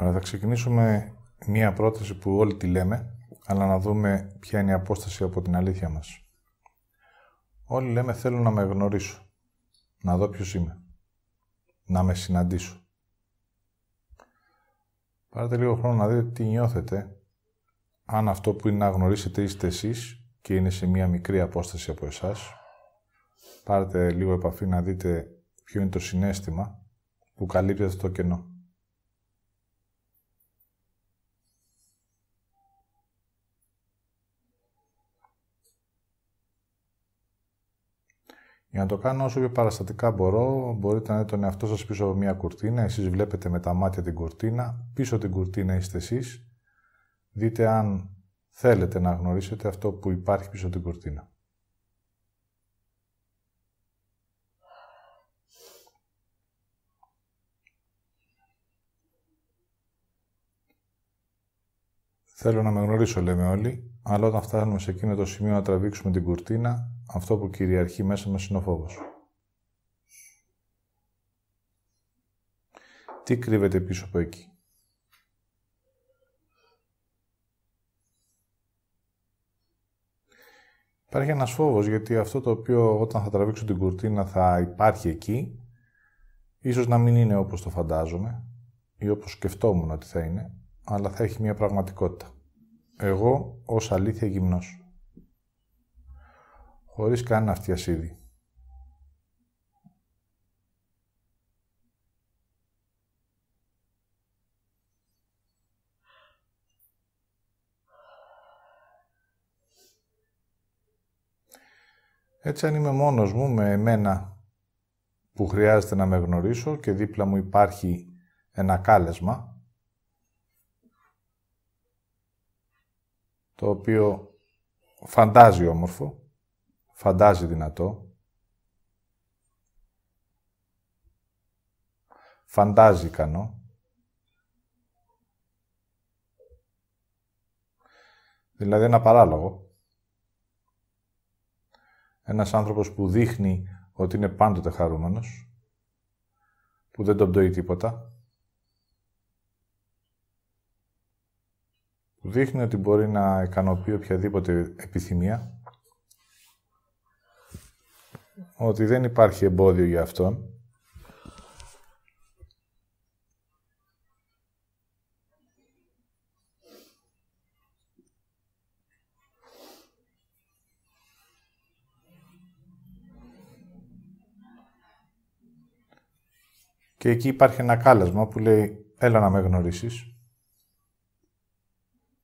Ωραία, θα ξεκινήσουμε μία πρόταση που όλοι τη λέμε, αλλά να δούμε ποια είναι η απόσταση από την αλήθεια μας. Όλοι λέμε θέλω να με γνωρίσω, να δω ποιος είμαι, να με συναντήσω. Πάρετε λίγο χρόνο να δείτε τι νιώθετε, αν αυτό που είναι να γνωρίσετε είστε εσείς και είναι σε μία μικρή απόσταση από εσάς. Πάρετε λίγο επαφή να δείτε ποιο είναι το συνέστημα που καλύπτει αυτό το κενό. Για να το κάνω όσο πιο παραστατικά μπορώ, μπορείτε να δείτε τον εαυτό σας πίσω από μια κουρτίνα, εσείς βλέπετε με τα μάτια την κουρτίνα, πίσω την κουρτίνα είστε εσείς. Δείτε αν θέλετε να γνωρίσετε αυτό που υπάρχει πίσω την κουρτίνα. Θέλω να με γνωρίσω, λέμε όλοι, αλλά όταν φτάνουμε σε εκείνο το σημείο να τραβήξουμε την κουρτίνα, αυτό που κυριαρχεί μέσα μας είναι ο φόβος. Τι κρύβεται πίσω από εκεί. Υπάρχει ένας φόβος, γιατί αυτό το οποίο όταν θα τραβήξω την κουρτίνα θα υπάρχει εκεί, ίσως να μην είναι όπως το φαντάζομαι ή όπως σκεφτόμουν ότι θα είναι, αλλά θα έχει μια πραγματικότητα. Εγώ ως αλήθεια γυμνός χωρίς καν να φτιασίδει. Έτσι αν είμαι μόνος μου με εμένα που χρειάζεται να με γνωρίσω και δίπλα μου υπάρχει ένα κάλεσμα το οποίο φαντάζει όμορφο φαντάζει δυνατό. Φαντάζει ικανό. Δηλαδή ένα παράλογο. Ένας άνθρωπος που δείχνει ότι είναι πάντοτε χαρούμενος, που δεν τον πτωεί τίποτα, που δείχνει ότι μπορεί να ικανοποιεί οποιαδήποτε επιθυμία, ότι δεν υπάρχει εμπόδιο για αυτόν. Και εκεί υπάρχει ένα κάλεσμα που λέει «Έλα να με γνωρίσεις».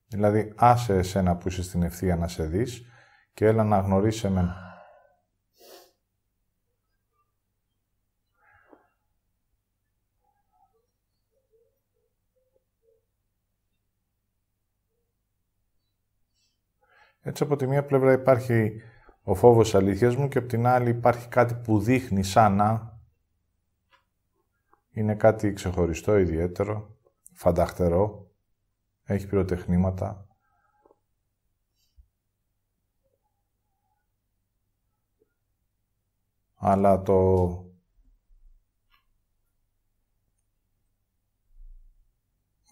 Δηλαδή, άσε εσένα που είσαι στην ευθεία να σε δεις και έλα να γνωρίσεις εμένα. Έτσι από τη μία πλευρά υπάρχει ο φόβος αλήθειας μου και από την άλλη υπάρχει κάτι που δείχνει σαν να είναι κάτι ξεχωριστό, ιδιαίτερο, φανταχτερό, έχει πυροτεχνήματα. Αλλά το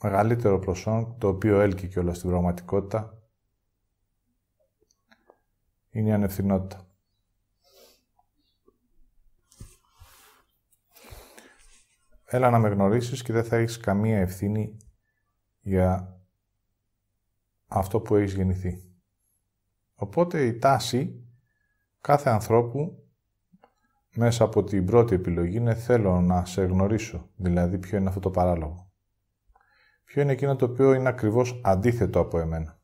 μεγαλύτερο προσόν, το οποίο έλκει και όλα στην πραγματικότητα, είναι η ανευθυνότητα. Έλα να με γνωρίσεις και δεν θα έχεις καμία ευθύνη για αυτό που έχεις γεννηθεί. Οπότε η τάση κάθε ανθρώπου μέσα από την πρώτη επιλογή είναι θέλω να σε γνωρίσω, δηλαδή ποιο είναι αυτό το παράλογο. Ποιο είναι εκείνο το οποίο είναι ακριβώς αντίθετο από εμένα.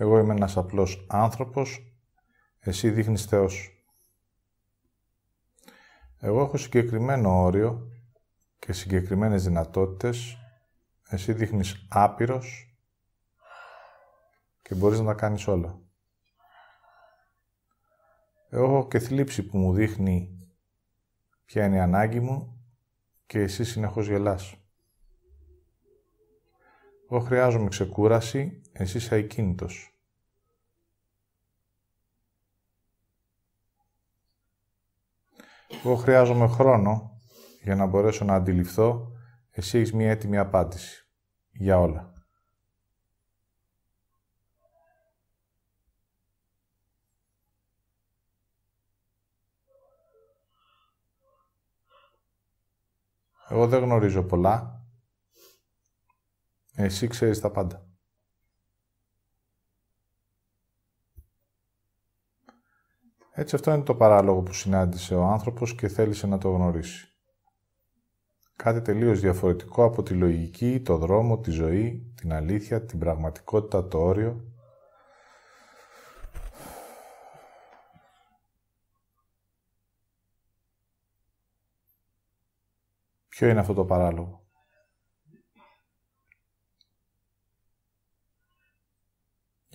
Εγώ είμαι ένας απλός άνθρωπος, εσύ δείχνεις Θεός. Εγώ έχω συγκεκριμένο όριο και συγκεκριμένες δυνατότητες, εσύ δείχνεις άπειρος και μπορείς να τα κάνεις όλα. Εγώ έχω και θλίψη που μου δείχνει ποια είναι η ανάγκη μου και εσύ συνεχώς γελάς. Εγώ χρειάζομαι ξεκούραση, εσύ είσαι ακίνητος. Εγώ χρειάζομαι χρόνο για να μπορέσω να αντιληφθώ. Εσύ έχεις μία έτοιμη απάντηση για όλα. Εγώ δεν γνωρίζω πολλά, εσύ ξέρεις τα πάντα. Έτσι αυτό είναι το παράλογο που συνάντησε ο άνθρωπος και θέλησε να το γνωρίσει. Κάτι τελείως διαφορετικό από τη λογική, το δρόμο, τη ζωή, την αλήθεια, την πραγματικότητα, το όριο. Ποιο είναι αυτό το παράλογο.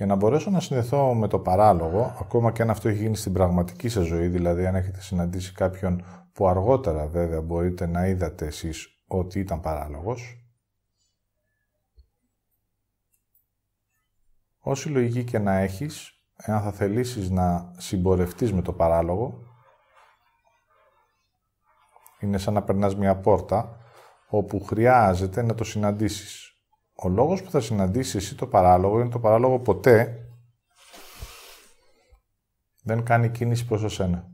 Για να μπορέσω να συνδεθώ με το παράλογο, ακόμα και αν αυτό έχει γίνει στην πραγματική σας ζωή, δηλαδή αν έχετε συναντήσει κάποιον που αργότερα βέβαια μπορείτε να είδατε εσείς ότι ήταν παράλογος, όση λογική και να έχεις, εάν θα θελήσεις να συμπορευτείς με το παράλογο, είναι σαν να περνάς μια πόρτα όπου χρειάζεται να το συναντήσεις. Ο λόγος που θα συναντήσεις εσύ το παράλογο είναι το παράλογο ποτέ δεν κάνει κίνηση προς σένα.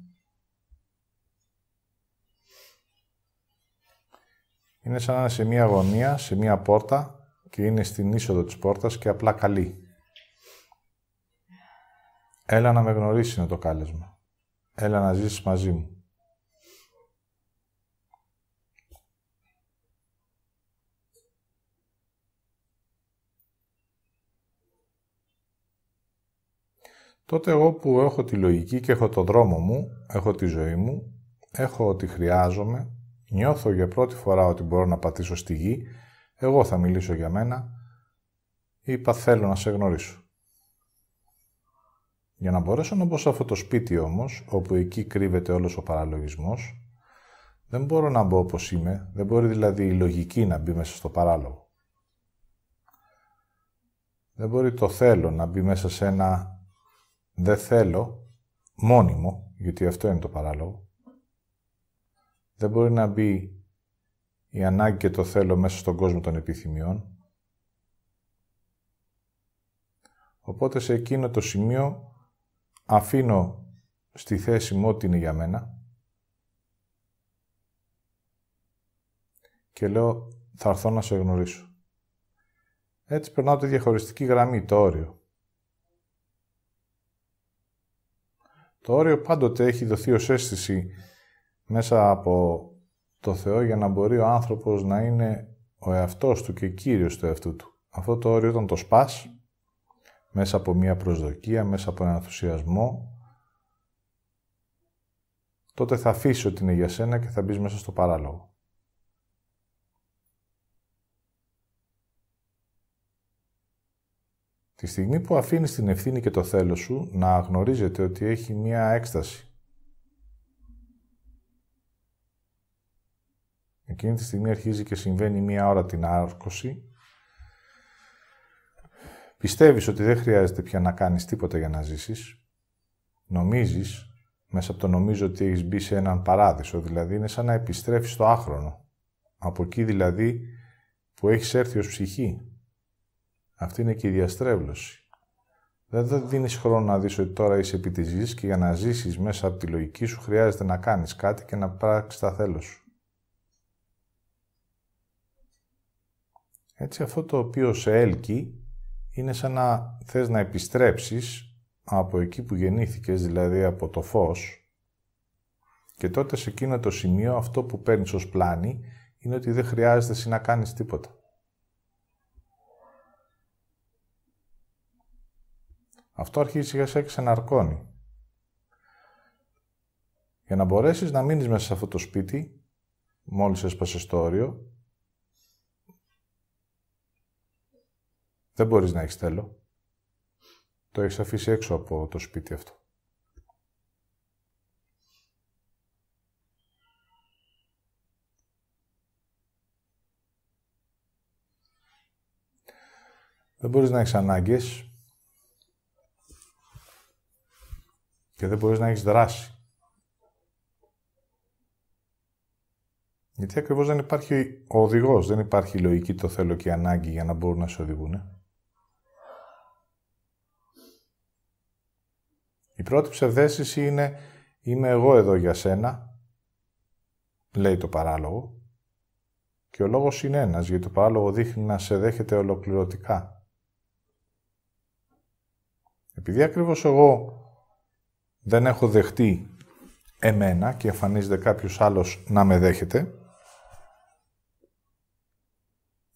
Είναι σαν να είναι σε μία γωνία, σε μία πόρτα και είναι στην είσοδο της πόρτας και απλά καλή. Έλα να με γνωρίσει είναι το κάλεσμα. Έλα να ζήσεις μαζί μου. τότε εγώ που έχω τη λογική και έχω το δρόμο μου, έχω τη ζωή μου, έχω ότι χρειάζομαι, νιώθω για πρώτη φορά ότι μπορώ να πατήσω στη γη, εγώ θα μιλήσω για μένα, είπα θέλω να σε γνωρίσω. Για να μπορέσω να μπω σε αυτό το σπίτι όμως, όπου εκεί κρύβεται όλος ο παραλογισμός, δεν μπορώ να μπω όπως είμαι, δεν μπορεί δηλαδή η λογική να μπει μέσα στο παράλογο. Δεν μπορεί το θέλω να μπει μέσα σε ένα δεν θέλω, μόνιμο, γιατί αυτό είναι το παράλογο, δεν μπορεί να μπει η ανάγκη και το θέλω μέσα στον κόσμο των επιθυμιών. Οπότε σε εκείνο το σημείο αφήνω στη θέση μου ό,τι είναι για μένα και λέω θα έρθω να σε γνωρίσω. Έτσι περνάω τη διαχωριστική γραμμή, το όριο. Το όριο πάντοτε έχει δοθεί ως αίσθηση μέσα από το Θεό για να μπορεί ο άνθρωπος να είναι ο εαυτός του και κύριος του εαυτού του. Αυτό το όριο όταν το σπάς, μέσα από μία προσδοκία, μέσα από έναν ενθουσιασμό, τότε θα αφήσει ότι είναι για σένα και θα μπεις μέσα στο παράλογο. Τη στιγμή που αφήνεις την ευθύνη και το θέλω σου να γνωρίζετε ότι έχει μία έκσταση. Εκείνη τη στιγμή αρχίζει και συμβαίνει μία ώρα την άρκωση. Πιστεύεις ότι δεν χρειάζεται πια να κάνεις τίποτα για να ζήσεις. Νομίζεις, μέσα από το νομίζω ότι έχεις μπει σε έναν παράδεισο, δηλαδή είναι σαν να επιστρέφεις στο άχρονο. Από εκεί δηλαδή που έχεις έρθει ως ψυχή, αυτή είναι και η διαστρέβλωση. Δεν θα δίνεις χρόνο να δεις ότι τώρα είσαι επί και για να ζήσεις μέσα από τη λογική σου χρειάζεται να κάνεις κάτι και να πράξεις τα θέλω σου. Έτσι, αυτό το οποίο σε έλκει είναι σαν να θες να επιστρέψεις από εκεί που γεννήθηκες, δηλαδή από το φως, και τότε σε εκείνο το σημείο αυτό που παίρνεις ως πλάνη είναι ότι δεν χρειάζεται εσύ να κάνεις τίποτα. Αυτό αρχίζει σιγά σιγά να σε Για να μπορέσεις να μείνεις μέσα σε αυτό το σπίτι, μόλις έσπασες το όριο, δεν μπορείς να έχεις τέλο. Το έχεις αφήσει έξω από το σπίτι αυτό. Δεν μπορείς να έχεις ανάγκες, και δεν μπορείς να έχεις δράση. Γιατί ακριβώς δεν υπάρχει ο οδηγός, δεν υπάρχει λογική το θέλω και η ανάγκη για να μπορούν να σε οδηγούν. Ε. Η πρώτη ψευδέστηση είναι «Είμαι εγώ εδώ για σένα», λέει το παράλογο, και ο λόγος είναι ένας, γιατί το παράλογο δείχνει να σε δέχεται ολοκληρωτικά. Επειδή ακριβώς εγώ δεν έχω δεχτεί εμένα και εμφανίζεται κάποιος άλλος να με δέχεται,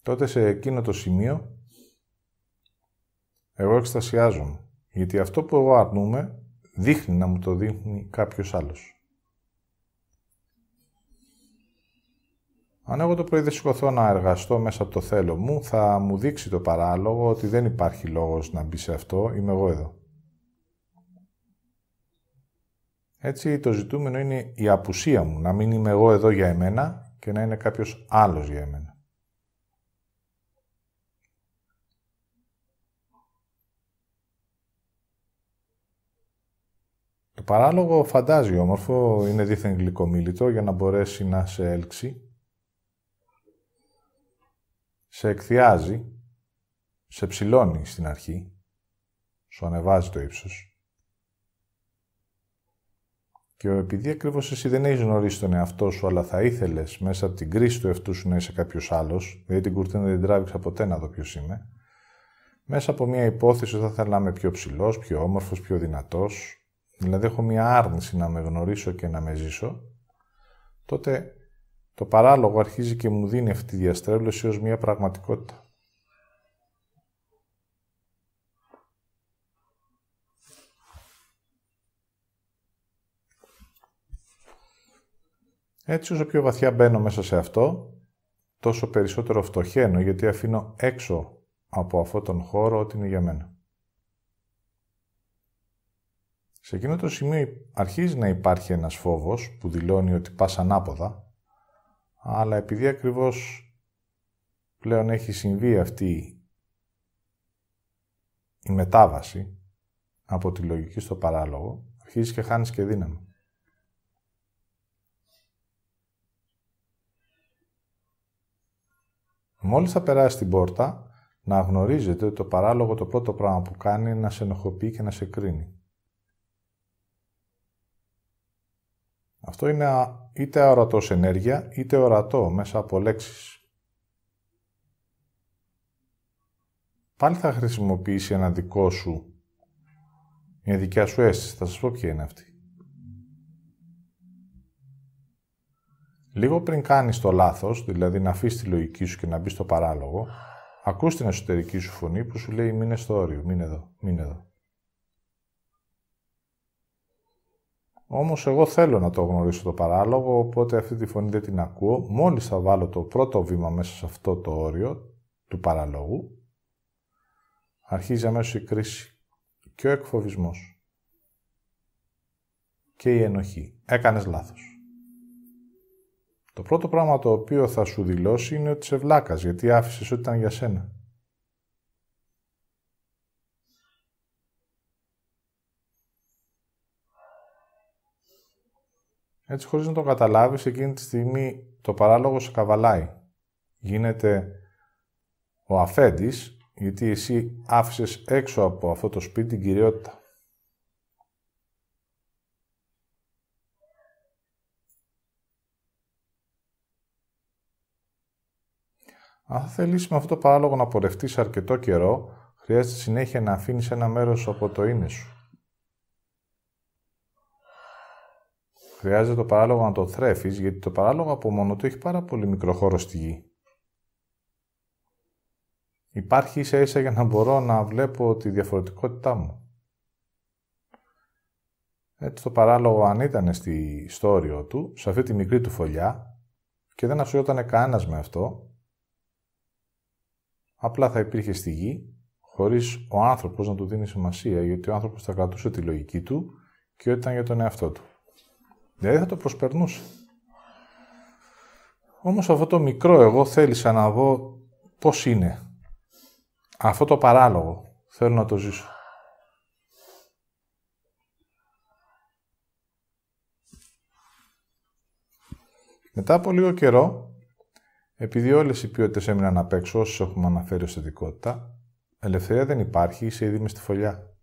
τότε σε εκείνο το σημείο εγώ εκστασιάζομαι. Γιατί αυτό που εγώ αρνούμε δείχνει να μου το δείχνει κάποιος άλλος. Αν εγώ το πρωί δεν σηκωθώ να εργαστώ μέσα από το θέλω μου, θα μου δείξει το παράλογο ότι δεν υπάρχει λόγος να μπει σε αυτό, είμαι εγώ εδώ. Έτσι το ζητούμενο είναι η απουσία μου, να μην είμαι εγώ εδώ για εμένα και να είναι κάποιος άλλος για εμένα. Το παράλογο φαντάζει όμορφο, είναι δίθεν γλυκομίλητο για να μπορέσει να σε έλξει. Σε εκθιάζει, σε ψηλώνει στην αρχή, σου ανεβάζει το ύψος. Και επειδή ακριβώς εσύ δεν έχεις γνωρίσει τον εαυτό σου, αλλά θα ήθελες μέσα από την κρίση του εαυτού σου να είσαι κάποιος άλλος, γιατί δηλαδή την κουρτίνα δεν τράβηξα ποτέ να δω ποιος είμαι, μέσα από μια υπόθεση θα ήθελα να είμαι πιο ψηλός, πιο όμορφος, πιο δυνατός, δηλαδή έχω μια άρνηση να με γνωρίσω και να με ζήσω, τότε το παράλογο αρχίζει και μου δίνει αυτή τη διαστρέβλωση ως μια πραγματικότητα. Έτσι όσο πιο βαθιά μπαίνω μέσα σε αυτό, τόσο περισσότερο φτωχαίνω γιατί αφήνω έξω από αυτόν τον χώρο ό,τι είναι για μένα. Σε εκείνο το σημείο αρχίζει να υπάρχει ένας φόβος που δηλώνει ότι πας ανάποδα, αλλά επειδή ακριβώς πλέον έχει συμβεί αυτή η μετάβαση από τη λογική στο παράλογο, αρχίζεις και χάνεις και δύναμη. Μόλις θα περάσει την πόρτα, να γνωρίζετε ότι το παράλογο το πρώτο πράγμα που κάνει είναι να σε ενοχοποιεί και να σε κρίνει. Αυτό είναι είτε ορατό ενέργεια, είτε ορατό μέσα από λέξεις. Πάλι θα χρησιμοποιήσει ένα δικό σου, μια δικιά σου αίσθηση. Θα σας πω ποια είναι αυτή. Λίγο πριν κάνεις το λάθος, δηλαδή να αφήσεις τη λογική σου και να μπεις στο παράλογο, ακούς την εσωτερική σου φωνή που σου λέει μείνε στο όριο, μείνε εδώ, μείνε εδώ. Όμως εγώ θέλω να το γνωρίσω το παράλογο, οπότε αυτή τη φωνή δεν την ακούω. Μόλις θα βάλω το πρώτο βήμα μέσα σε αυτό το όριο του παραλόγου, αρχίζει αμέσως η κρίση και ο εκφοβισμός και η ενοχή. Έκανες λάθος. Το πρώτο πράγμα το οποίο θα σου δηλώσει είναι ότι σε βλάκας, γιατί άφησες ό,τι ήταν για σένα. Έτσι, χωρίς να το καταλάβεις, εκείνη τη στιγμή το παράλογο σε καβαλάει. Γίνεται ο αφέντης, γιατί εσύ άφησες έξω από αυτό το σπίτι την κυριότητα. Αν θα με αυτό το παράλογο να πορευτεί αρκετό καιρό, χρειάζεται συνέχεια να αφήνεις ένα μέρος από το είναι σου. Χρειάζεται το παράλογο να το θρέφεις, γιατί το παράλογο από μόνο του έχει πάρα πολύ μικρό χώρο στη γη. Υπάρχει ίσα ίσα για να μπορώ να βλέπω τη διαφορετικότητά μου. Έτσι το παράλογο αν ήταν στη ιστορία του, σε αυτή τη μικρή του φωλιά, και δεν ασχολιόταν κανένας με αυτό, απλά θα υπήρχε στη γη, χωρίς ο άνθρωπος να του δίνει σημασία, γιατί ο άνθρωπος θα κρατούσε τη λογική του και ό,τι ήταν για τον εαυτό του. Δηλαδή θα το προσπερνούσε. Όμως αυτό το μικρό εγώ θέλησα να δω πώς είναι. Αυτό το παράλογο θέλω να το ζήσω. Μετά από λίγο καιρό, επειδή όλες οι ποιότητες έμειναν απ' έξω, όσες έχουμε αναφέρει ως θετικότητα, ελευθερία δεν υπάρχει, είσαι ήδη μες στη φωλιά.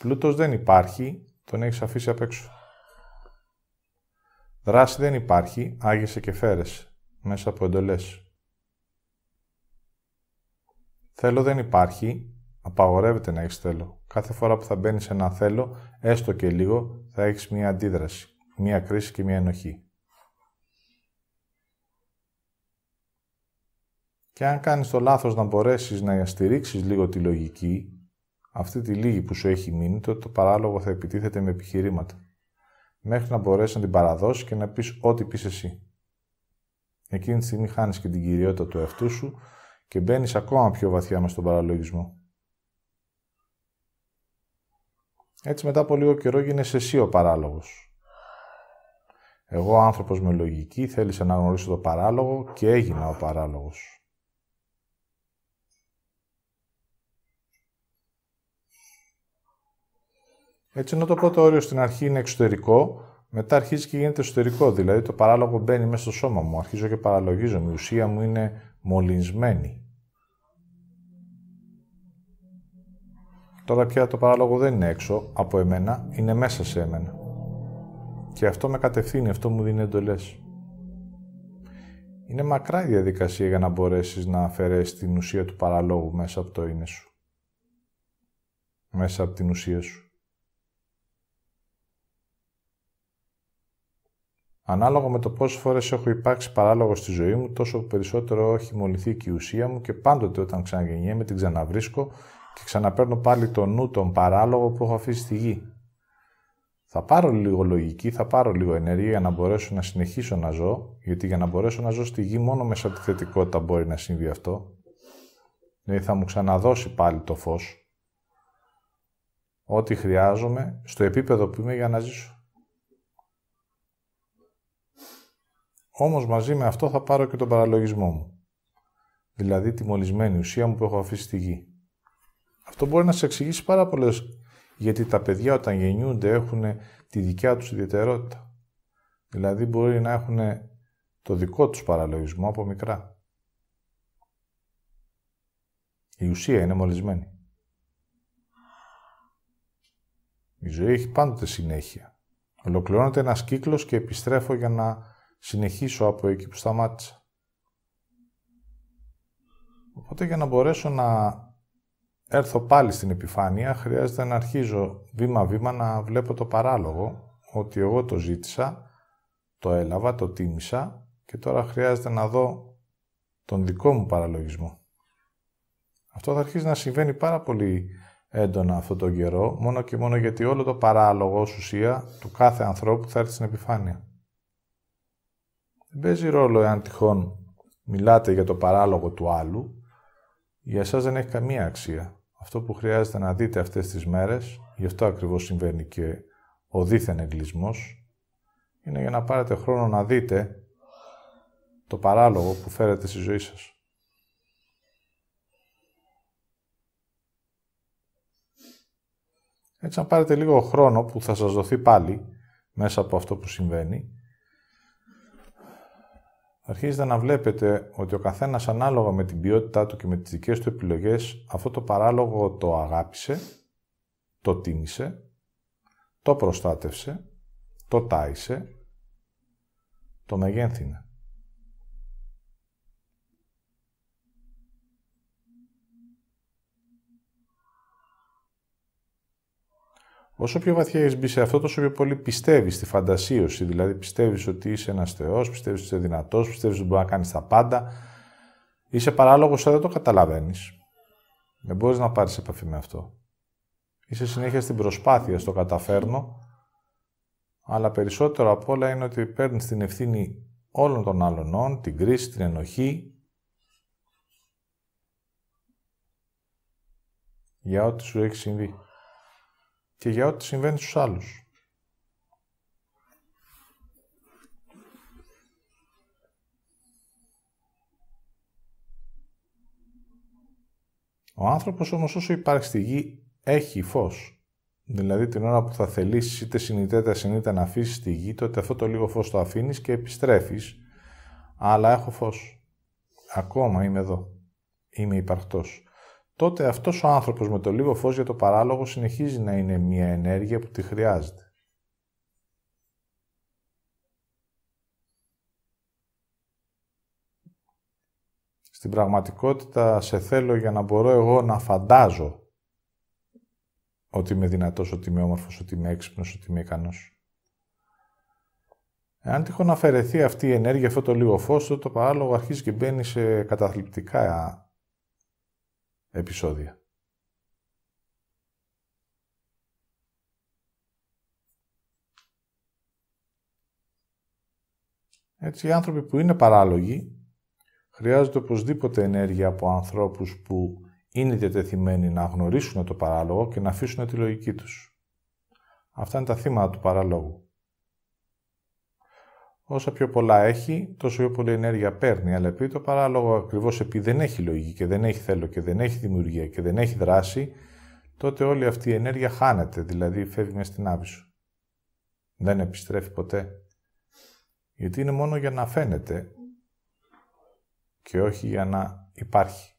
Πλούτος δεν υπάρχει, τον έχεις αφήσει απ' έξω. Δράση δεν υπάρχει, άγισε και φέρε μέσα από εντολές. Θέλω δεν υπάρχει, απαγορεύεται να έχεις θέλω. Κάθε φορά που θα μπαίνεις ένα θέλω, έστω και λίγο, θα έχεις μία αντίδραση, μία κρίση και μία ενοχή. Και αν κάνεις το λάθος να μπορέσεις να στηρίξεις λίγο τη λογική, αυτή τη λίγη που σου έχει μείνει, τότε το παράλογο θα επιτίθεται με επιχειρήματα. Μέχρι να μπορέσεις να την παραδώσεις και να πεις ό,τι πεις εσύ. Εκείνη τη στιγμή χάνεις και την κυριότητα του εαυτού σου και μπαίνεις ακόμα πιο βαθιά μες στον παραλογισμό. Έτσι μετά από λίγο καιρό γίνεσαι εσύ ο παράλογος. Εγώ, άνθρωπος με λογική, θέλησα να γνωρίσω το παράλογο και έγινα ο παράλογος. Έτσι, ενώ το πρώτο όριο στην αρχή είναι εξωτερικό, μετά αρχίζει και γίνεται εσωτερικό. Δηλαδή, το παράλογο μπαίνει μέσα στο σώμα μου. Αρχίζω και παραλογίζω, Η ουσία μου είναι μολυνσμένη. Τώρα πια το παράλογο δεν είναι έξω από εμένα, είναι μέσα σε εμένα. Και αυτό με κατευθύνει, αυτό μου δίνει εντολές. Είναι μακρά η διαδικασία για να μπορέσεις να αφαιρέσεις την ουσία του παραλόγου μέσα από το είναι σου. Μέσα από την ουσία σου. Ανάλογα με το πόσες φορές έχω υπάρξει παράλογο στη ζωή μου, τόσο περισσότερο έχει μολυθεί και η ουσία μου και πάντοτε όταν ξαναγεννιέμαι την ξαναβρίσκω και ξαναπαίρνω πάλι το νου τον παράλογο που έχω αφήσει στη γη. Θα πάρω λίγο λογική, θα πάρω λίγο ενέργεια για να μπορέσω να συνεχίσω να ζω, γιατί για να μπορέσω να ζω στη γη μόνο μέσα από τη θετικότητα μπορεί να συμβεί αυτό. Δηλαδή θα μου ξαναδώσει πάλι το φως, ό,τι χρειάζομαι, στο επίπεδο που είμαι για να ζήσω. Όμως μαζί με αυτό θα πάρω και τον παραλογισμό μου. Δηλαδή τη μολυσμένη ουσία μου που έχω αφήσει στη γη. Αυτό μπορεί να σε εξηγήσει πάρα πολλές. Γιατί τα παιδιά όταν γεννιούνται έχουν τη δικιά τους ιδιαιτερότητα. Δηλαδή μπορεί να έχουν το δικό τους παραλογισμό από μικρά. Η ουσία είναι μολυσμένη. Η ζωή έχει πάντοτε συνέχεια. Ολοκληρώνεται ένας κύκλος και επιστρέφω για να συνεχίσω από εκεί που σταμάτησα. Οπότε για να μπορέσω να έρθω πάλι στην επιφάνεια, χρειάζεται να αρχίζω βήμα-βήμα να βλέπω το παράλογο, ότι εγώ το ζήτησα, το έλαβα, το τίμησα και τώρα χρειάζεται να δω τον δικό μου παραλογισμό. Αυτό θα αρχίσει να συμβαίνει πάρα πολύ έντονα αυτόν τον καιρό, μόνο και μόνο γιατί όλο το παράλογο ουσία του κάθε ανθρώπου θα έρθει στην επιφάνεια. Δεν παίζει ρόλο εάν τυχόν μιλάτε για το παράλογο του άλλου. Για εσάς δεν έχει καμία αξία. Αυτό που χρειάζεται να δείτε αυτές τις μέρες, γι' αυτό ακριβώς συμβαίνει και ο δίθεν εγκλισμός, είναι για να πάρετε χρόνο να δείτε το παράλογο που φέρετε στη ζωή σας. Έτσι να πάρετε λίγο χρόνο που θα σας δοθεί πάλι μέσα από αυτό που συμβαίνει αρχίζετε να βλέπετε ότι ο καθένας ανάλογα με την ποιότητά του και με τις δικές του επιλογές αυτό το παράλογο το αγάπησε, το τίμησε, το προστάτευσε, το τάισε, το μεγένθηνε. Όσο πιο βαθιά έχεις μπει σε αυτό, τόσο πιο πολύ πιστεύεις στη φαντασίωση. Δηλαδή, πιστεύεις ότι είσαι ένας Θεός, πιστεύεις ότι είσαι δυνατός, πιστεύεις ότι μπορεί να κάνεις τα πάντα. Είσαι παράλογος, αλλά δεν το καταλαβαίνεις. Δεν μπορείς να πάρεις επαφή με αυτό. Είσαι συνέχεια στην προσπάθεια, στο καταφέρνω. Αλλά περισσότερο απ' όλα είναι ότι παίρνεις την ευθύνη όλων των άλλων, την κρίση, την ενοχή, για ό,τι σου έχει συμβεί και για ό,τι συμβαίνει στους άλλους. Ο άνθρωπος όμως όσο υπάρχει στη γη έχει φως. Δηλαδή την ώρα που θα θελήσεις είτε συνειδητά είτε να αφήσεις τη γη, τότε αυτό το λίγο φως το αφήνεις και επιστρέφεις. Αλλά έχω φως. Ακόμα είμαι εδώ. Είμαι υπαρκτός τότε αυτός ο άνθρωπος με το λίγο φως για το παράλογο συνεχίζει να είναι μια ενέργεια που τη χρειάζεται. Στην πραγματικότητα σε θέλω για να μπορώ εγώ να φαντάζω ότι είμαι δυνατός, ότι είμαι όμορφος, ότι είμαι έξυπνος, ότι είμαι ικανός. Εάν τυχόν αφαιρεθεί αυτή η ενέργεια, αυτό το λίγο φως, το παράλογο αρχίζει και μπαίνει σε καταθλιπτικά επεισόδια. Έτσι, οι άνθρωποι που είναι παράλογοι χρειάζονται οπωσδήποτε ενέργεια από ανθρώπους που είναι διατεθειμένοι να γνωρίσουν το παράλογο και να αφήσουν τη λογική τους. Αυτά είναι τα θύματα του παραλόγου. Όσα πιο πολλά έχει, τόσο πιο πολλή ενέργεια παίρνει. Αλλά επειδή το παράλογο ακριβώς επειδή δεν έχει λογική και δεν έχει θέλω και δεν έχει δημιουργία και δεν έχει δράση, τότε όλη αυτή η ενέργεια χάνεται, δηλαδή φεύγει μέσα στην σου. Δεν επιστρέφει ποτέ. Γιατί είναι μόνο για να φαίνεται και όχι για να υπάρχει.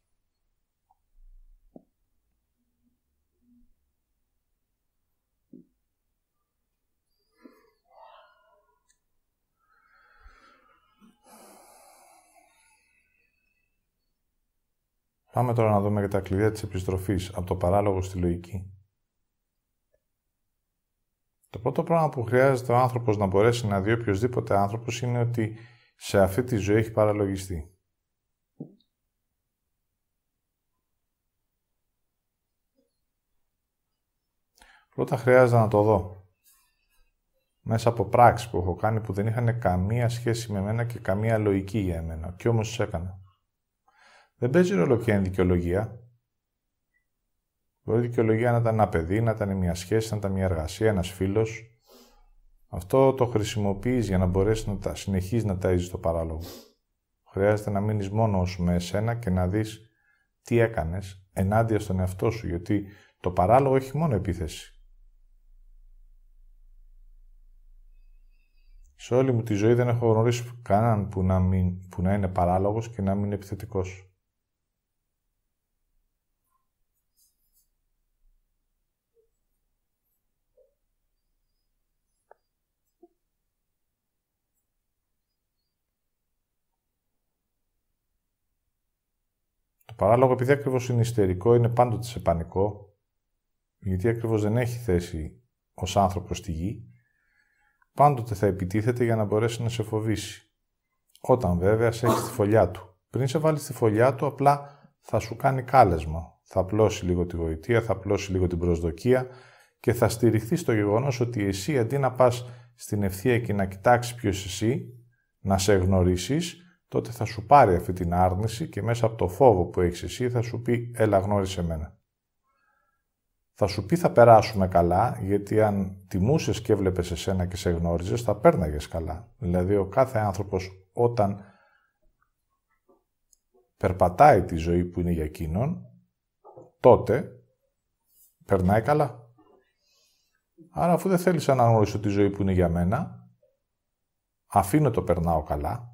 Πάμε τώρα να δούμε και τα κλειδιά της επιστροφής από το παράλογο στη λογική. Το πρώτο πράγμα που χρειάζεται ο άνθρωπος να μπορέσει να δει οποιοδήποτε άνθρωπος είναι ότι σε αυτή τη ζωή έχει παραλογιστεί. Πρώτα χρειάζεται να το δω. Μέσα από πράξεις που έχω κάνει που δεν είχαν καμία σχέση με μένα και καμία λογική για εμένα. Και όμως τις έκανα. Δεν παίζει ρόλο ποια είναι η δικαιολογία. Μπορεί η δικαιολογία να ήταν ένα παιδί, να ήταν μια σχέση, να ήταν μια εργασία, ένας φίλος. Αυτό το χρησιμοποιείς για να μπορέσεις να τα συνεχίζεις να ταζει το παράλογο. Χρειάζεται να μείνεις μόνος με εσένα και να δεις τι έκανες ενάντια στον εαυτό σου, γιατί το παράλογο έχει μόνο επίθεση. Σε όλη μου τη ζωή δεν έχω γνωρίσει κανέναν που να, που να είναι παράλογος και να μην είναι επιθετικός. Το παράλογο, επειδή ακριβώς είναι ιστερικό, είναι πάντοτε σε πανικό, γιατί ακριβώς δεν έχει θέση ως άνθρωπος στη γη, πάντοτε θα επιτίθεται για να μπορέσει να σε φοβήσει. Όταν βέβαια σε έχει τη φωλιά του. Πριν σε βάλει τη φωλιά του, απλά θα σου κάνει κάλεσμα. Θα απλώσει λίγο τη γοητεία, θα απλώσει λίγο την προσδοκία και θα στηριχθεί στο γεγονός ότι εσύ αντί να πας στην ευθεία και να κοιτάξεις ποιος εσύ, να σε γνωρίσεις, τότε θα σου πάρει αυτή την άρνηση και μέσα από το φόβο που έχεις εσύ θα σου πει «έλα γνώρισε μένα». Θα σου πει θα περάσουμε καλά, γιατί αν τιμούσες και έβλεπες εσένα και σε γνώριζες, θα πέρναγες καλά. Δηλαδή ο κάθε άνθρωπος όταν περπατάει τη ζωή που είναι για εκείνον, τότε περνάει καλά. Άρα αφού δεν θέλεις να αναγνωρίσω τη ζωή που είναι για μένα, αφήνω το περνάω καλά,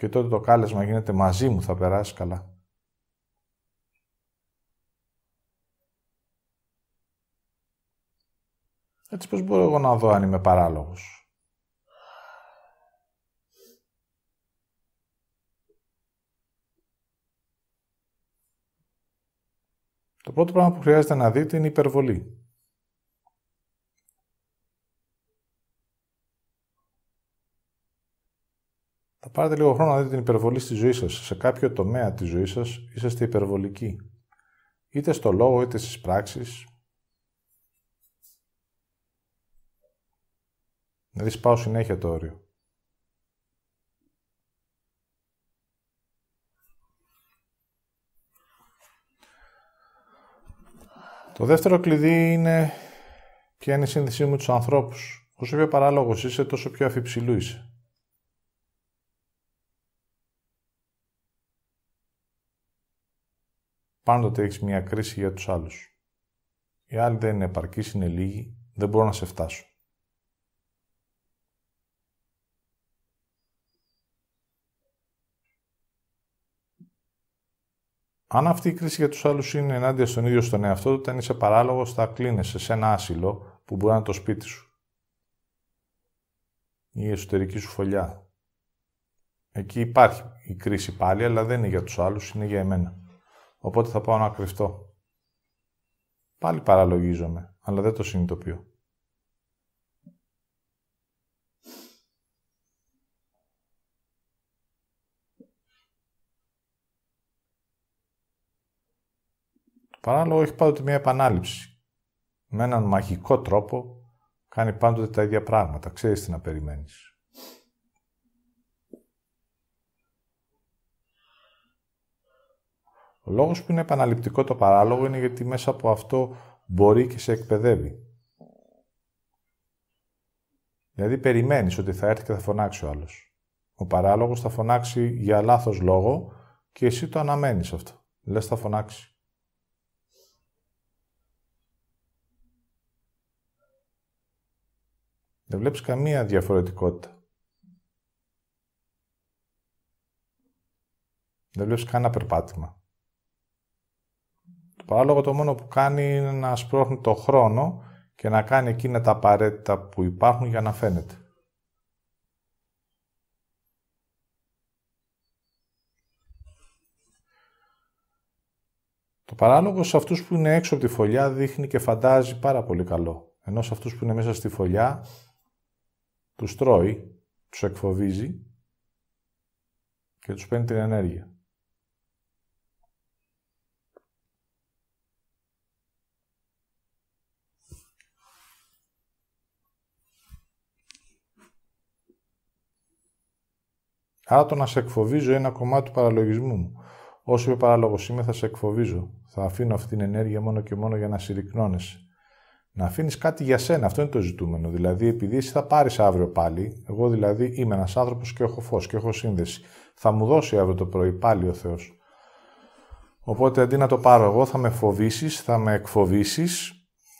και τότε το κάλεσμα γίνεται μαζί μου, θα περάσεις καλά. Έτσι πώς μπορώ εγώ να δω αν είμαι παράλογος. Το πρώτο πράγμα που χρειάζεται να δείτε είναι η υπερβολή. Πάρετε λίγο χρόνο να δείτε την υπερβολή στη ζωή σας. Σε κάποιο τομέα της ζωής σας είσαστε υπερβολικοί. Είτε στο λόγο είτε στις πράξεις. δεί πάω συνέχεια το όριο. Το δεύτερο κλειδί είναι ποια είναι η σύνδεσή μου με τους ανθρώπους. Όσο πιο παράλογος είσαι, τόσο πιο αφιψηλού είσαι. πάντοτε έχεις μια κρίση για τους άλλους. Οι άλλοι δεν είναι επαρκείς, είναι λίγοι, δεν μπορώ να σε φτάσω. Αν αυτή η κρίση για τους άλλους είναι ενάντια στον ίδιο στον εαυτό του, όταν είσαι παράλογος θα κλείνεσαι σε ένα άσυλο που μπορεί να είναι το σπίτι σου. Ή η εσωτερική σου φωλιά. Εκεί υπάρχει η κρίση πάλι, αλλά δεν είναι για τους άλλους, είναι για εμένα. Οπότε θα πάω να κρυφτώ. Πάλι παραλογίζομαι, αλλά δεν το συνειδητοποιώ. Παράλογο έχει πάντοτε μια επανάληψη. Με έναν μαγικό τρόπο κάνει πάντοτε τα ίδια πράγματα. Ξέρεις τι να περιμένεις. Ο λόγος που είναι επαναληπτικό το παράλογο είναι γιατί μέσα από αυτό μπορεί και σε εκπαιδεύει. Δηλαδή περιμένεις ότι θα έρθει και θα φωνάξει ο άλλος. Ο παράλογος θα φωνάξει για λάθος λόγο και εσύ το αναμένεις αυτό. Λες θα φωνάξει. Δεν βλέπεις καμία διαφορετικότητα. Δεν βλέπεις κανένα περπάτημα. Το παράλογο το μόνο που κάνει είναι να σπρώχνει το χρόνο και να κάνει εκείνα τα απαραίτητα που υπάρχουν για να φαίνεται. Το παράλογο σε αυτούς που είναι έξω από τη φωλιά δείχνει και φαντάζει πάρα πολύ καλό. Ενώ σε αυτούς που είναι μέσα στη φωλιά τους τρώει, τους εκφοβίζει και τους παίρνει την ενέργεια. Άρα το να σε εκφοβίζω είναι ένα κομμάτι του παραλογισμού μου. Όσο με παράλογος είμαι, θα σε εκφοβίζω. Θα αφήνω αυτή την ενέργεια μόνο και μόνο για να συρρυκνώνεσαι. Να αφήνεις κάτι για σένα, αυτό είναι το ζητούμενο. Δηλαδή, επειδή εσύ θα πάρεις αύριο πάλι, εγώ δηλαδή είμαι ένας άνθρωπος και έχω φως και έχω σύνδεση. Θα μου δώσει αύριο το πρωί πάλι ο Θεός. Οπότε αντί να το πάρω εγώ, θα με φοβήσεις, θα με εκφοβήσεις,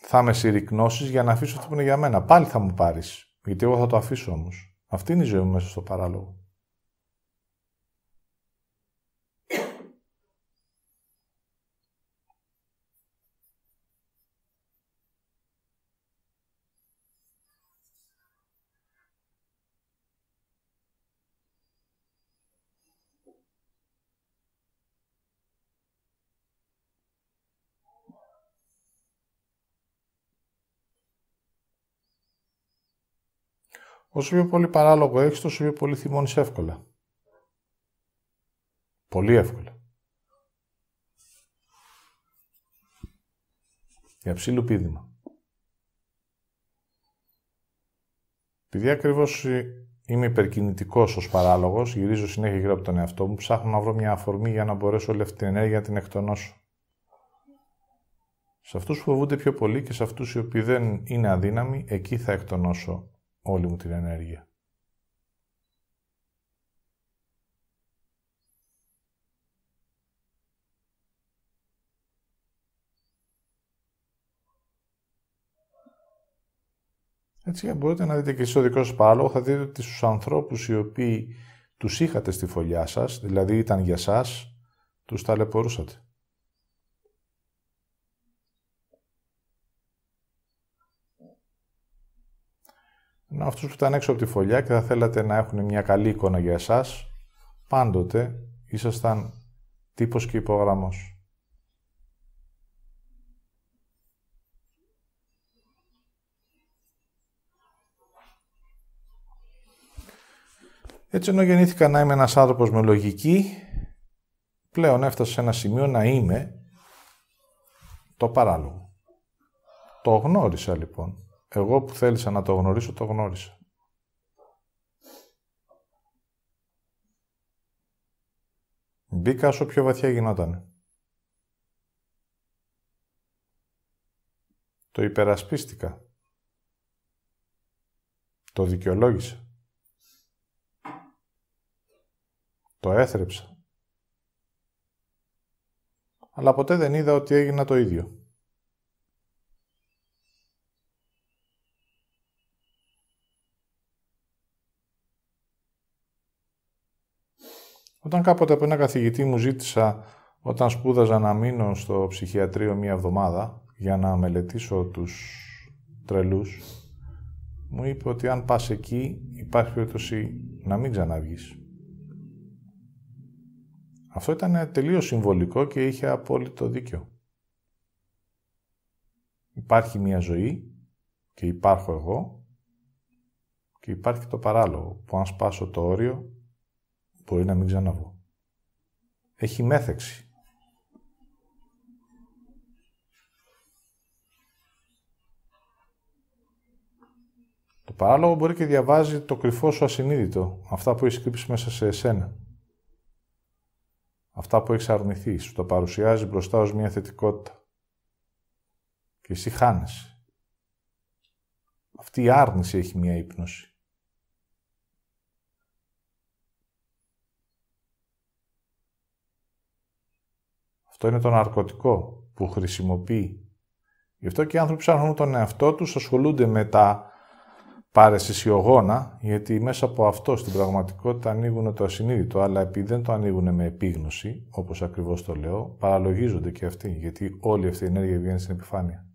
θα με συρρυκνώσεις για να αφήσω αυτό που είναι για μένα. Πάλι θα μου πάρεις. Γιατί εγώ θα το αφήσω όμως. Αυτή είναι η ζωή μου μέσα στο παράλογο. Όσο πιο πολύ παράλογο έχεις, τόσο πιο πολύ θυμώνεις εύκολα. Πολύ εύκολα. Για ψήλου πίδημα. Επειδή ακριβώς είμαι υπερκινητικός ως παράλογος, γυρίζω συνέχεια γύρω από τον εαυτό μου, ψάχνω να βρω μια αφορμή για να μπορέσω όλη αυτή την ενέργεια να την εκτονώσω. Σε αυτούς που φοβούνται πιο πολύ και σε αυτούς οι οποίοι δεν είναι αδύναμοι, εκεί θα εκτονώσω όλη μου την ενέργεια. Έτσι, μπορείτε να δείτε και στο δικό σας πάλο, θα δείτε ότι στους ανθρώπους οι οποίοι τους είχατε στη φωλιά σας, δηλαδή ήταν για σας, τους ταλαιπωρούσατε. αυτούς που ήταν έξω από τη φωλιά και θα θέλατε να έχουν μια καλή εικόνα για εσάς, πάντοτε ήσασταν τύπος και υπόγραμμος. Έτσι ενώ γεννήθηκα να είμαι ένας άνθρωπος με λογική, πλέον έφτασα σε ένα σημείο να είμαι το παράλογο. Το γνώρισα λοιπόν εγώ που θέλησα να το γνωρίσω, το γνώρισα. Μπήκα όσο πιο βαθιά γινόταν. Το υπερασπίστηκα. Το δικαιολόγησα. Το έθρεψα. Αλλά ποτέ δεν είδα ότι έγινα το ίδιο. Όταν κάποτε από ένα καθηγητή μου ζήτησα, όταν σπούδαζα να μείνω στο ψυχιατρίο μία εβδομάδα για να μελετήσω τους τρελούς, μου είπε ότι αν πας εκεί υπάρχει περίπτωση να μην ξαναβγείς. Αυτό ήταν τελείως συμβολικό και είχε απόλυτο δίκιο. Υπάρχει μία ζωή και υπάρχω εγώ και υπάρχει το παράλογο που αν σπάσω το όριο Μπορεί να μην ξαναβγω. Έχει μέθεξη. Το παράλογο μπορεί και διαβάζει το κρυφό σου ασυνείδητο, αυτά που έχεις κρύψει μέσα σε εσένα. Αυτά που έχεις αρνηθεί, σου τα παρουσιάζει μπροστά ως μια θετικότητα. Και εσύ χάνεσαι. Αυτή η άρνηση έχει μια ύπνωση. Αυτό είναι το ναρκωτικό που χρησιμοποιεί. Γι' αυτό και οι άνθρωποι ψάχνουν τον εαυτό τους ασχολούνται με τα παρεσυσιογόνα, γιατί μέσα από αυτό στην πραγματικότητα ανοίγουν το ασυνείδητο, αλλά επειδή δεν το ανοίγουν με επίγνωση, όπως ακριβώς το λέω, παραλογίζονται και αυτοί, γιατί όλη αυτή η ενέργεια βγαίνει στην επιφάνεια.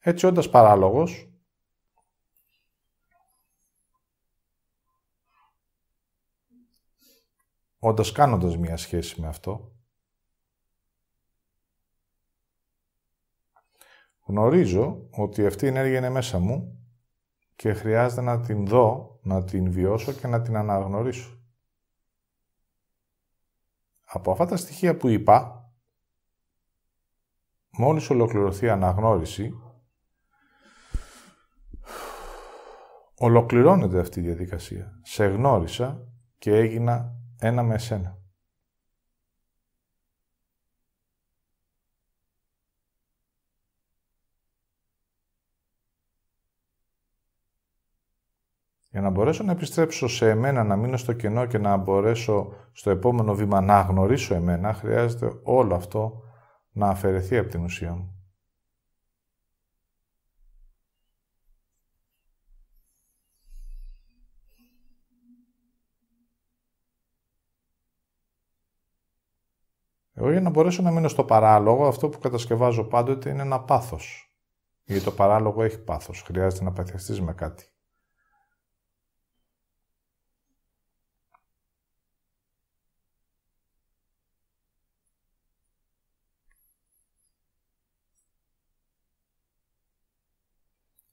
Έτσι όντας παράλογος, όντας κάνοντας μία σχέση με αυτό, γνωρίζω ότι αυτή η ενέργεια είναι μέσα μου και χρειάζεται να την δω, να την βιώσω και να την αναγνωρίσω. Από αυτά τα στοιχεία που είπα, μόλις ολοκληρωθεί η αναγνώριση, Ολοκληρώνεται αυτή η διαδικασία. Σε γνώρισα και έγινα ένα με εσένα. Για να μπορέσω να επιστρέψω σε εμένα, να μείνω στο κενό και να μπορέσω στο επόμενο βήμα να γνωρίσω εμένα, χρειάζεται όλο αυτό να αφαιρεθεί από την ουσία μου. Εγώ για να μπορέσω να μείνω στο παράλογο, αυτό που κατασκευάζω πάντοτε είναι ένα πάθος. Γιατί το παράλογο έχει πάθος. Χρειάζεται να παθιαστείς με κάτι.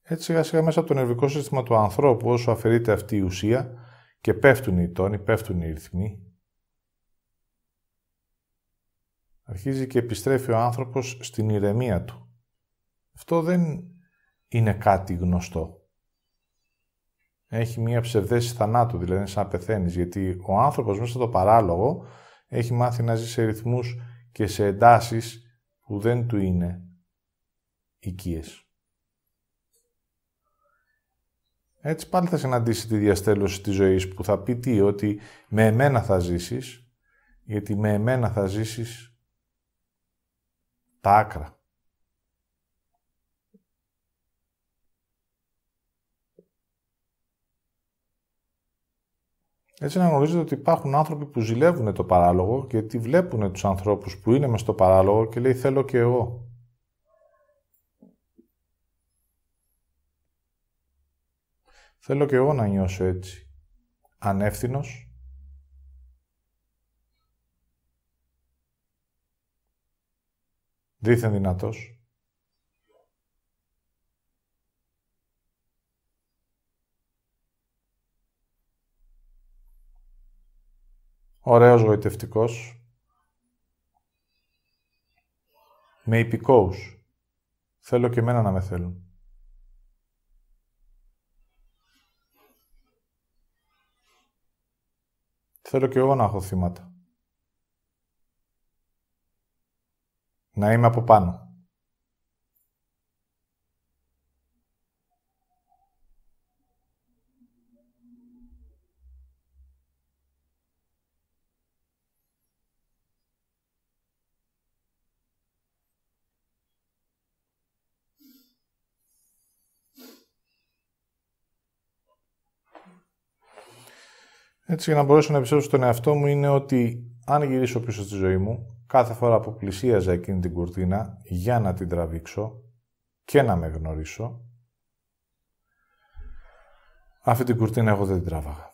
Έτσι σιγά σιγά μέσα από το νευρικό σύστημα του ανθρώπου όσο αφαιρείται αυτή η ουσία και πέφτουν οι τόνοι, πέφτουν οι ρυθμοί, Αρχίζει και επιστρέφει ο άνθρωπος στην ηρεμία του. Αυτό δεν είναι κάτι γνωστό. Έχει μία ψευδέση θανάτου, δηλαδή σαν να πεθαίνεις, γιατί ο άνθρωπος μέσα στο παράλογο έχει μάθει να ζει σε ρυθμούς και σε εντάσεις που δεν του είναι οικίες. Έτσι πάλι θα συναντήσει τη διαστέλωση της ζωής που θα πει τι, ότι με εμένα θα ζήσεις, γιατί με εμένα θα ζήσεις τα άκρα. Έτσι να γνωρίζετε ότι υπάρχουν άνθρωποι που ζηλεύουν το παράλογο και τι βλέπουν τους ανθρώπους που είναι μες στο παράλογο και λέει θέλω και εγώ. Θέλω και εγώ να νιώσω έτσι. Ανεύθυνος, δίθεν δυνατός. Ωραίος γοητευτικός. Με υπηκόους. Θέλω και εμένα να με θέλουν. Θέλω και εγώ να έχω θύματα. να είμαι από πάνω. Έτσι, για να μπορέσω να επιστρέψω στον εαυτό μου είναι ότι αν γυρίσω πίσω στη ζωή μου, Κάθε φορά που πλησίαζα εκείνη την κουρτίνα για να την τραβήξω και να με γνωρίσω, αυτή την κουρτίνα εγώ δεν την τράβαγα.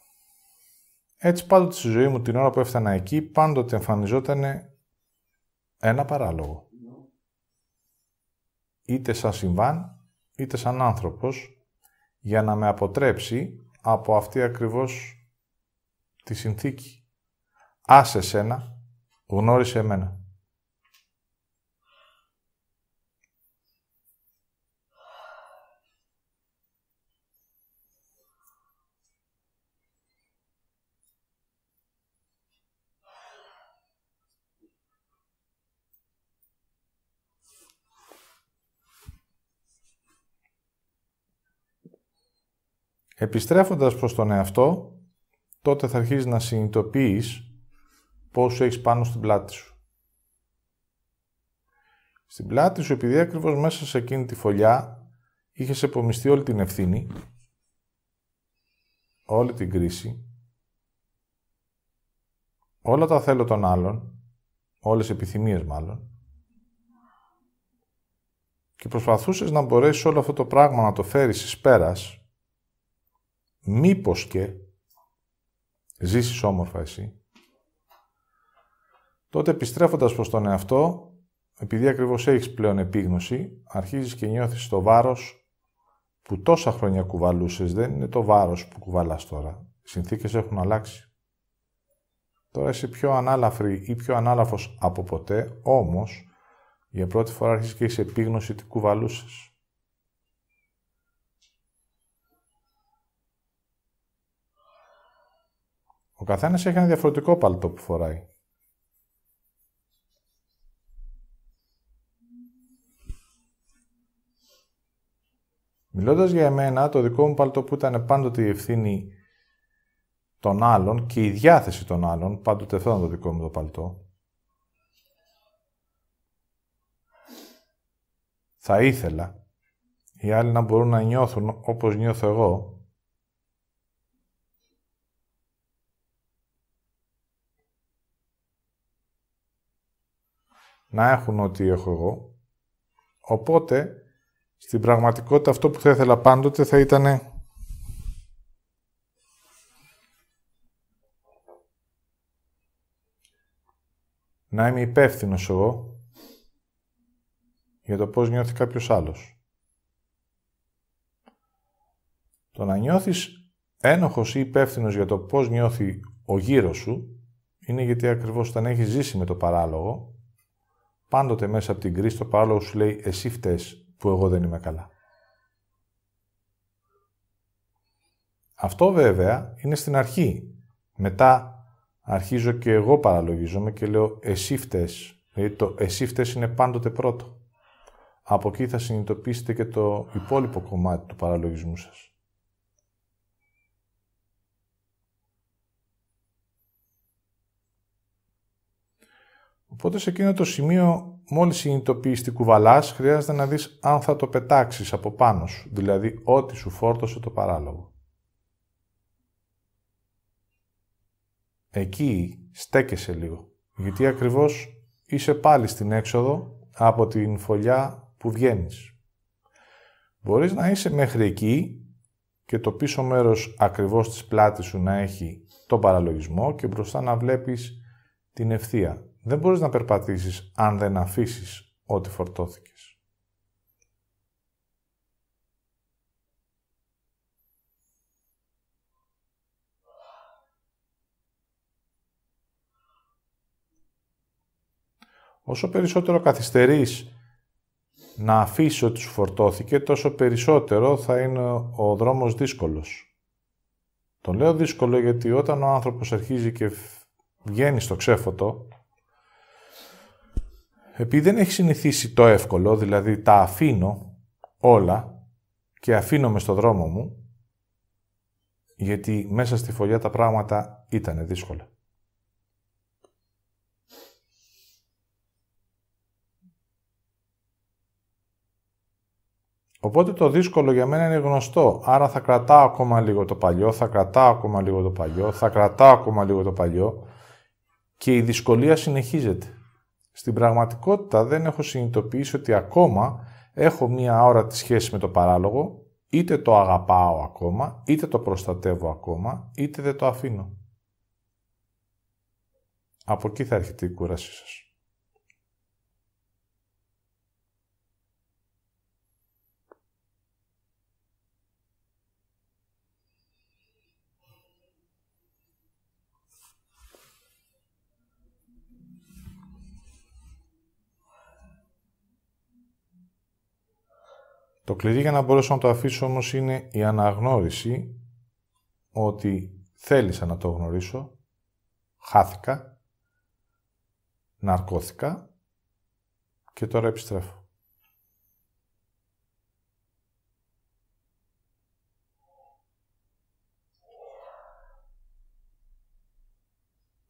Έτσι πάντοτε στη ζωή μου την ώρα που έφτανα εκεί, πάντοτε εμφανιζόταν ένα παράλογο. Είτε σαν συμβάν, είτε σαν άνθρωπος, για να με αποτρέψει από αυτή ακριβώς τη συνθήκη. Άσε σένα γνώρισε εμένα. Επιστρέφοντας προς τον εαυτό, τότε θα αρχίσεις να συνειδητοποιείς πόσο έχεις πάνω στην πλάτη σου. Στην πλάτη σου, επειδή ακριβώς μέσα σε εκείνη τη φωλιά είχες επομιστεί όλη την ευθύνη, όλη την κρίση, όλα τα θέλω των άλλων, όλες οι επιθυμίες μάλλον, και προσπαθούσες να μπορέσεις όλο αυτό το πράγμα να το φέρεις εις πέρας, μήπως και ζήσεις όμορφα εσύ, Τότε επιστρέφοντας προς τον εαυτό, επειδή ακριβώς έχεις πλέον επίγνωση, αρχίζεις και νιώθεις το βάρος που τόσα χρόνια κουβαλούσες, δεν είναι το βάρος που κουβαλάς τώρα. Οι συνθήκες έχουν αλλάξει. Τώρα είσαι πιο ανάλαφρη ή πιο ανάλαφος από ποτέ, όμως για πρώτη φορά αρχίζεις και έχεις επίγνωση τι κουβαλούσες. Ο καθένας έχει ένα διαφορετικό παλτό που φοράει. Μιλώντας για εμένα, το δικό μου παλτό που ήταν πάντοτε η ευθύνη των άλλων και η διάθεση των άλλων, πάντοτε αυτό το δικό μου το παλτό, θα ήθελα οι άλλοι να μπορούν να νιώθουν όπως νιώθω εγώ, να έχουν ό,τι έχω εγώ, οπότε στην πραγματικότητα αυτό που θα ήθελα πάντοτε θα ήταν να είμαι υπεύθυνος εγώ για το πώς νιώθει κάποιος άλλος. Το να νιώθεις ένοχος ή υπεύθυνος για το πώς νιώθει ο γύρος σου είναι γιατί ακριβώς όταν έχεις ζήσει με το παράλογο, πάντοτε μέσα από την κρίση το παράλογο σου λέει «εσύ φταίς, που εγώ δεν είμαι καλά. Αυτό βέβαια είναι στην αρχή. Μετά αρχίζω και εγώ παραλογίζομαι και λέω εσύ φταίς. Δηλαδή το εσύ φταίς είναι πάντοτε πρώτο. Από εκεί θα συνειδητοποιήσετε και το υπόλοιπο κομμάτι του παραλογισμού σας. Οπότε σε εκείνο το σημείο μόλις συνειδητοποιείς τι κουβαλάς, χρειάζεται να δεις αν θα το πετάξεις από πάνω σου, δηλαδή ό,τι σου φόρτωσε το παράλογο. Εκεί στέκεσαι λίγο, γιατί ακριβώς είσαι πάλι στην έξοδο από την φωλιά που βγαίνεις. Μπορείς να είσαι μέχρι εκεί και το πίσω μέρος ακριβώς της πλάτης σου να έχει το παραλογισμό και μπροστά να βλέπεις την ευθεία, δεν μπορείς να περπατήσεις αν δεν αφήσεις ό,τι φορτώθηκες. Όσο περισσότερο καθυστερείς να αφήσεις ό,τι σου φορτώθηκε, τόσο περισσότερο θα είναι ο δρόμος δύσκολος. Το λέω δύσκολο γιατί όταν ο άνθρωπος αρχίζει και βγαίνει στο ξέφωτο, επειδή δεν έχει συνηθίσει το εύκολο, δηλαδή τα αφήνω όλα και αφήνω με στο δρόμο μου, γιατί μέσα στη φωλιά τα πράγματα ήταν δύσκολα. Οπότε το δύσκολο για μένα είναι γνωστό. Άρα θα κρατάω ακόμα λίγο το παλιό, θα κρατάω ακόμα λίγο το παλιό, θα κρατάω ακόμα λίγο το παλιό και η δυσκολία συνεχίζεται. Στην πραγματικότητα δεν έχω συνειδητοποιήσει ότι ακόμα έχω μία ώρα τη σχέση με το παράλογο, είτε το αγαπάω ακόμα, είτε το προστατεύω ακόμα, είτε δεν το αφήνω. Από εκεί θα έρχεται η κούρασή σας. Το κλειδί για να μπορέσω να το αφήσω όμως είναι η αναγνώριση ότι θέλησα να το γνωρίσω, χάθηκα, ναρκώθηκα και τώρα επιστρέφω.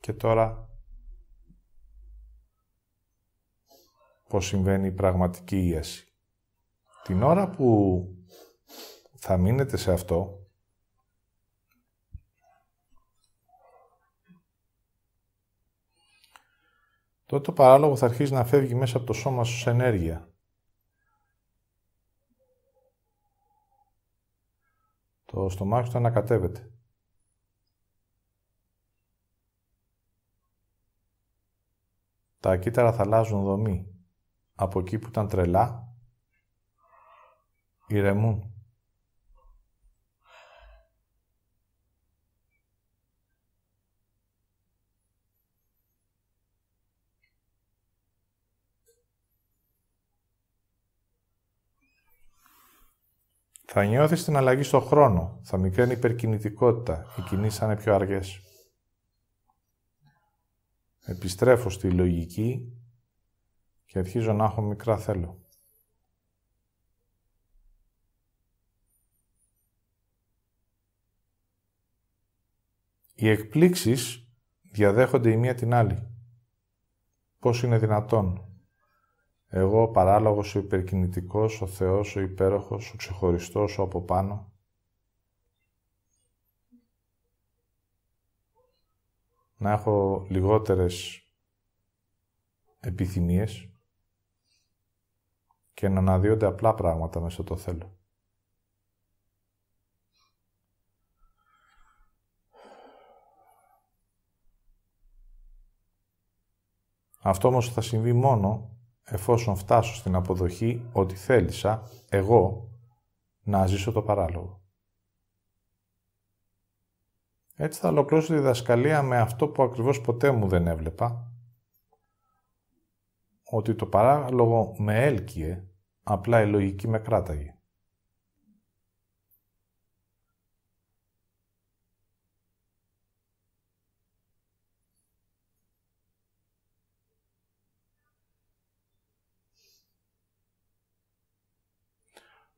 και τώρα πώς συμβαίνει η πραγματική ίαση. Την ώρα που θα μείνετε σε αυτό, τότε το παράλογο θα αρχίσει να φεύγει μέσα από το σώμα σου ενέργεια. Το στομάχι σου ανακατεύεται. Τα κύτταρα θα αλλάζουν δομή. Από εκεί που ήταν τρελά, ηρεμούν. Θα νιώθεις την αλλαγή στον χρόνο. Θα μικραίνει η υπερκινητικότητα. Οι κινήσεις θα είναι πιο αργές. Επιστρέφω στη λογική και αρχίζω να έχω μικρά θέλω. Οι εκπλήξεις διαδέχονται η μία την άλλη. Πώς είναι δυνατόν. Εγώ ο παράλογος, ο υπερκινητικός, ο Θεός, ο υπέροχος, ο ξεχωριστός, ο από πάνω. Να έχω λιγότερες επιθυμίες και να αναδύονται απλά πράγματα μέσα το θέλω. Αυτό όμως θα συμβεί μόνο εφόσον φτάσω στην αποδοχή ότι θέλησα εγώ να ζήσω το παράλογο. Έτσι θα ολοκλώσω τη διδασκαλία με αυτό που ακριβώς ποτέ μου δεν έβλεπα, ότι το παράλογο με έλκυε, απλά η λογική με κράταγε.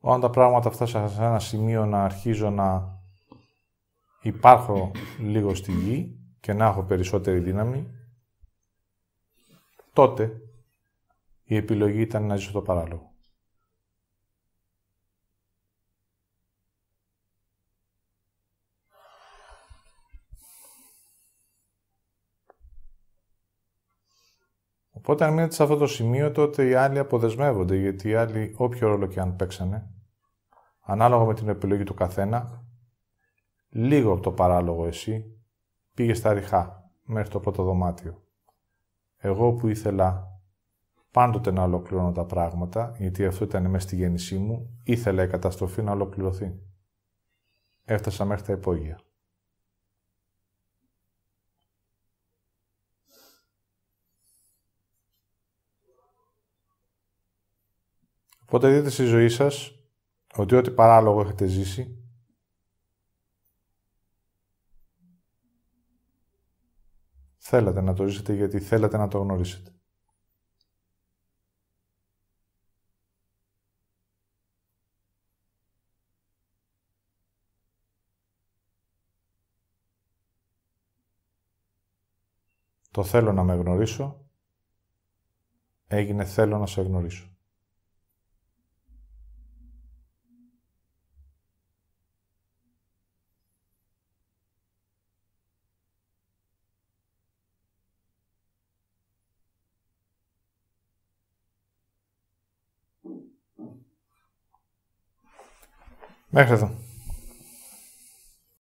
όταν τα πράγματα φτάσανε σε ένα σημείο να αρχίζω να υπάρχω λίγο στη γη και να έχω περισσότερη δύναμη, τότε η επιλογή ήταν να ζήσω το παράλογο. Οπότε αν μείνετε σε αυτό το σημείο, τότε οι άλλοι αποδεσμεύονται, γιατί οι άλλοι όποιο ρόλο και αν παίξανε, ανάλογα με την επιλογή του καθένα, λίγο από το παράλογο εσύ, πήγες στα ριχά μέχρι το πρώτο δωμάτιο. Εγώ που ήθελα πάντοτε να ολοκληρώνω τα πράγματα, γιατί αυτό ήταν μέσα στη γέννησή μου, ήθελα η καταστροφή να ολοκληρωθεί. Έφτασα μέχρι τα υπόγεια. Οπότε δείτε στη ζωή σας ότι ό,τι παράλογο έχετε ζήσει, θέλατε να το ζήσετε γιατί θέλατε να το γνωρίσετε. Το θέλω να με γνωρίσω, έγινε θέλω να σε γνωρίσω. Μέχρι εδώ.